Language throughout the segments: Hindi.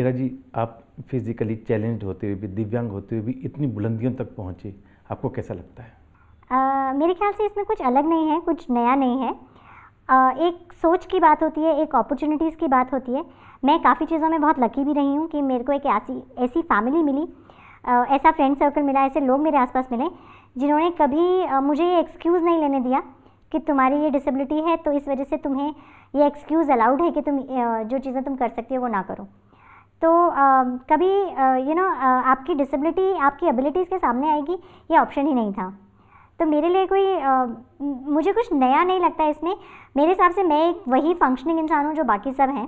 इरा जी आप फिजिकली चैलेंज होते हुए भी दिव्यांग होते हुए भी इतनी बुलंदियों तक पहुँचे आपको कैसा लगता है आ, मेरे ख्याल से इसमें कुछ अलग नहीं है कुछ नया नहीं है आ, एक सोच की बात होती है एक अपॉर्चुनिटीज़ की बात होती है मैं काफ़ी चीज़ों में बहुत लकी भी रही हूँ कि मेरे को एक ऐसी ऐसी फैमिली मिली आ, ऐसा फ्रेंड सर्कल मिला ऐसे लोग मेरे आसपास मिले जिन्होंने कभी आ, मुझे ये एक्सक्यूज़ नहीं लेने दिया कि तुम्हारी ये डिसेबिलिटी है तो इस वजह से तुम्हें ये एक्सक्यूज़ अलाउड है कि तुम जो चीज़ें तुम कर सकती हो वो ना करो तो आ, कभी यू नो आपकी डिसेबिलिटी आपकी एबिलिटीज़ के सामने आएगी ये ऑप्शन ही नहीं था तो मेरे लिए कोई मुझे कुछ नया नहीं लगता इसमें मेरे हिसाब से मैं एक वही फंक्शनिंग इंसान हूँ जो बाकी सब हैं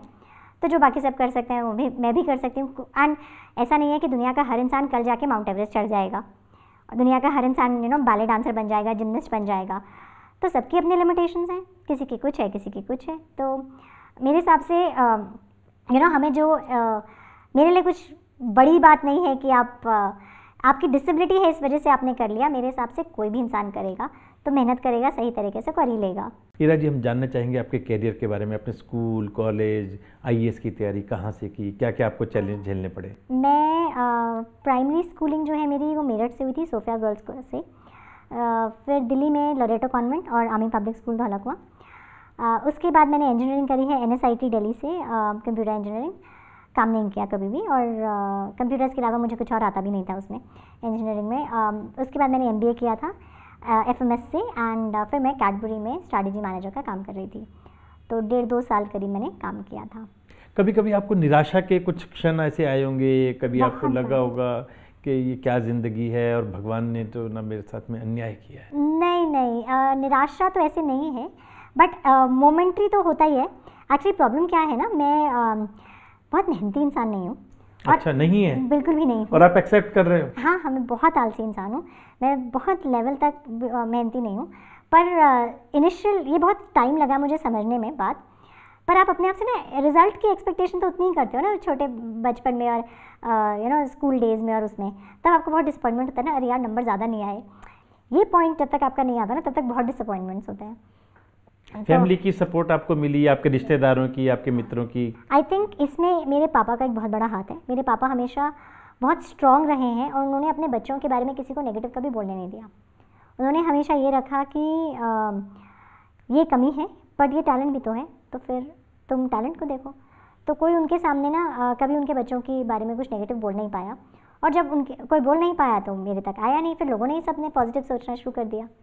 तो जो बाकी सब कर सकते हैं वो भी मैं भी कर सकती हूँ एंड ऐसा नहीं है कि दुनिया का हर इंसान कल जाके माउंट एवरेस्ट चढ़ जाएगा दुनिया का हर इंसान यू नो बैले डांसर बन जाएगा जिमनिस्ट बन जाएगा तो सबकी अपने लिमिटेशंस हैं किसी की कुछ है किसी की कुछ है तो मेरे हिसाब से यू you नो know, हमें जो uh, मेरे लिए कुछ बड़ी बात नहीं है कि आप uh, आपकी डिसेबिलिटी है इस वजह से आपने कर लिया मेरे हिसाब से कोई भी इंसान करेगा तो मेहनत करेगा सही तरीके से कर ही लेगा ईरा जी हम जानना चाहेंगे आपके कैरियर के बारे में अपने स्कूल कॉलेज आईएएस की तैयारी कहाँ से की क्या क्या आपको चैलेंज झेलने पड़े मैं प्राइमरी स्कूलिंग जो है मेरी वो मेरठ से हुई थी सोफिया गर्ल्स से आ, फिर दिल्ली में लोरेटो कॉन्वेंट और आमी पब्लिक स्कूल धौलाकुआ उसके बाद मैंने इंजीनियरिंग करी है एन दिल्ली से कंप्यूटर इंजीनियरिंग काम नहीं किया कभी भी और कंप्यूटर्स के अलावा मुझे कुछ और आता भी नहीं था उसमें इंजीनियरिंग में उसके बाद मैंने एम किया था एफ एम एस से एंड फिर मैं कैडबरी में स्ट्रैटेजी मैनेजर का काम कर रही थी तो डेढ़ दो साल करीब मैंने काम किया था कभी कभी आपको निराशा के कुछ क्षण ऐसे आए होंगे कभी आपको लगा होगा कि ये क्या ज़िंदगी है और भगवान ने तो ना मेरे साथ में अन्याय किया है नहीं नहीं आ, निराशा तो ऐसे नहीं है बट मोमेंट्री uh, तो होता ही है एक्चुअली प्रॉब्लम क्या है ना मैं uh, बहुत मेहनती इंसान नहीं हूँ अच्छा नहीं है बिल्कुल भी नहीं और आप एक्सेप्ट कर रहे हो हाँ हाँ मैं बहुत आलसी इंसान हूँ मैं बहुत लेवल तक uh, मेहनती नहीं हूँ पर इनिशियल uh, ये बहुत टाइम लगा मुझे समझने में बात पर आप अपने आप से ना रिजल्ट की एक्सपेक्टेशन तो उतनी ही करते हो ना छोटे बचपन में और यू नो स्कूल डेज में और उसमें तब आपको बहुत डिसअपॉइंटमेंट होता है ना अरे यार नंबर ज़्यादा नहीं आए ये पॉइंट जब तक आपका नहीं आता ना तब तक बहुत डिसअपॉइंटमेंट्स होते हैं फैमिली की सपोर्ट आपको मिली आपके रिश्तेदारों की आपके मित्रों की आई थिंक इसमें मेरे पापा का एक बहुत बड़ा हाथ है मेरे पापा हमेशा बहुत स्ट्रांग रहे हैं और उन्होंने अपने बच्चों के बारे में किसी को नेगेटिव कभी बोलने नहीं दिया उन्होंने हमेशा ये रखा कि आ, ये कमी है बट ये टैलेंट भी तो है तो फिर तुम टैलेंट को देखो तो कोई उनके सामने ना कभी उनके बच्चों के बारे में कुछ नेगेटिव बोल नहीं पाया और जब उनके कोई बोल नहीं पाया तो मेरे तक आया नहीं फिर लोगों ने ही सबने पॉजिटिव सोचना शुरू कर दिया